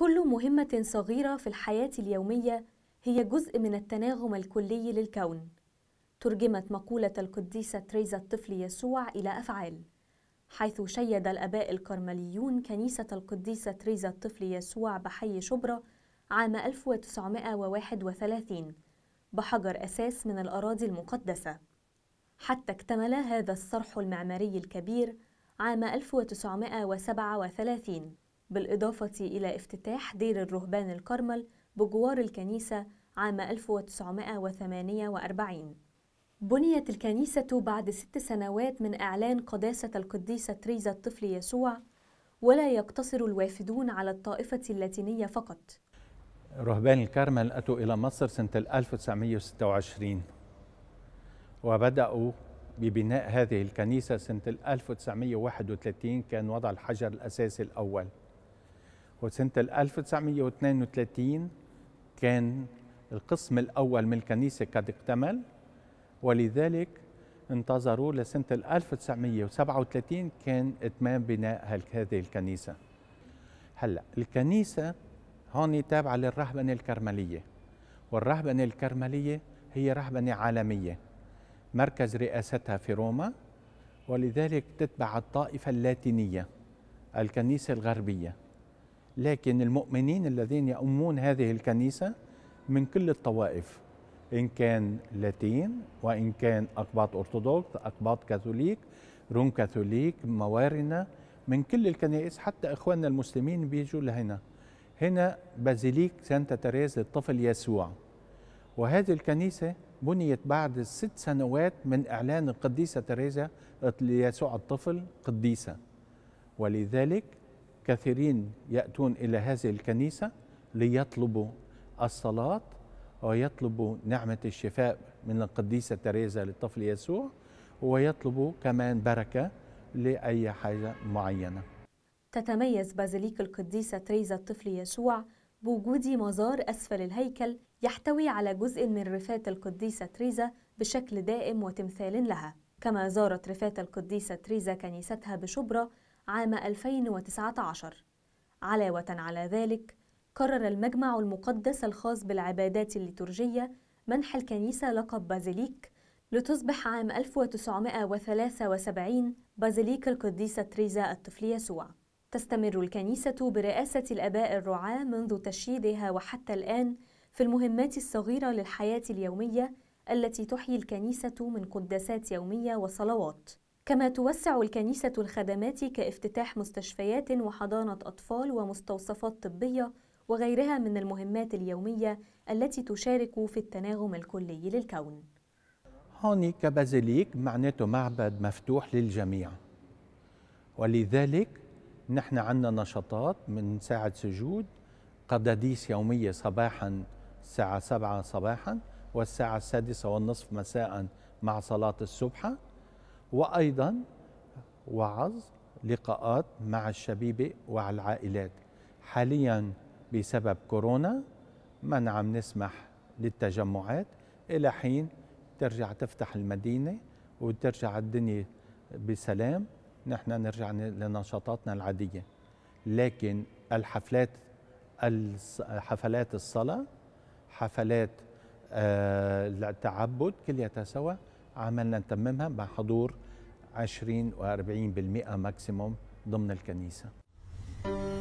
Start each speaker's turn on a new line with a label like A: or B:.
A: كل مهمة صغيرة في الحياة اليومية هي جزء من التناغم الكلي للكون ترجمت مقولة القديسة تريزا الطفل يسوع إلى أفعال حيث شيد الأباء الكرمليون كنيسة القديسة تريزا الطفل يسوع بحي شبرا عام 1931 بحجر أساس من الأراضي المقدسة حتى اكتمل هذا الصرح المعماري الكبير عام 1937 بالإضافة إلى افتتاح دير الرهبان الكرمل بجوار الكنيسة عام 1948 بنيت الكنيسة بعد ست سنوات من إعلان قداسة القديسة تريزا الطفل يسوع ولا يقتصر الوافدون على الطائفة اللاتينية فقط
B: رهبان الكرمل أتوا إلى مصر سنة 1926 وبدأوا ببناء هذه الكنيسة سنة 1931 كان وضع الحجر الأساسي الأول وسنة 1932 كان القسم الأول من الكنيسة قد اكتمل ولذلك انتظروا لسنة 1937 كان إتمام بناء هذه الكنيسة هلأ الكنيسة هون تابعة للرهبنة الكرملية والرهبنة الكرملية هي رهبنة عالمية مركز رئاستها في روما ولذلك تتبع الطائفة اللاتينية الكنيسة الغربية لكن المؤمنين الذين يؤمون هذه الكنيسة من كل الطوائف إن كان لاتين وإن كان أقباط أرثوذكس أقباط كاثوليك روم كاثوليك موارنة من كل الكنائس حتى إخواننا المسلمين بيجوا لهنا هنا بازيليك سانتا تريز للطفل يسوع وهذه الكنيسة بنيت بعد ست سنوات من إعلان القديسة تريزا ليسوع الطفل قديسة ولذلك كثيرين يأتون إلى هذه الكنيسة ليطلبوا الصلاة ويطلبوا نعمة الشفاء من القديسة تريزا للطفل يسوع ويطلبوا كمان بركة لأي حاجة معينة
A: تتميز بازيليك القديسة تريزا الطفل يسوع بوجود مزار أسفل الهيكل يحتوي على جزء من رفات القديسة تريزا بشكل دائم وتمثال لها كما زارت رفات القديسة تريزا كنيستها بشبرا عام 2019 علاوة على ذلك قرر المجمع المقدس الخاص بالعبادات الليتورجية منح الكنيسة لقب بازيليك لتصبح عام 1973 بازيليك القديسة تريزا الطفل يسوع تستمر الكنيسة برئاسة الآباء الرعاة منذ تشييدها وحتى الآن في المهمات الصغيرة للحياة اليومية التي تحيي الكنيسة من قداسات يومية وصلوات كما توسع الكنيسة الخدمات كافتتاح مستشفيات وحضانة أطفال ومستوصفات طبية وغيرها من المهمات اليومية التي تشارك في التناغم الكلي للكون
B: هوني كبازيليك معناته معبد مفتوح للجميع ولذلك نحن عندنا نشاطات من ساعة سجود قداديس يومية صباحا الساعة سبعة صباحا والساعة السادسة والنصف مساء مع صلاة الصبح وأيضا وعظ لقاءات مع الشبيبة والعائلات حاليا بسبب كورونا ما نعم نسمح للتجمعات إلى حين ترجع تفتح المدينة وترجع الدنيا بسلام نحن نرجع لنشاطاتنا العادية لكن الحفلات حفلات الصلاة حفلات آه، التعبد كلها سوا عملنا نتممها مع حضور 20 و40% ماكسيموم ضمن الكنيسه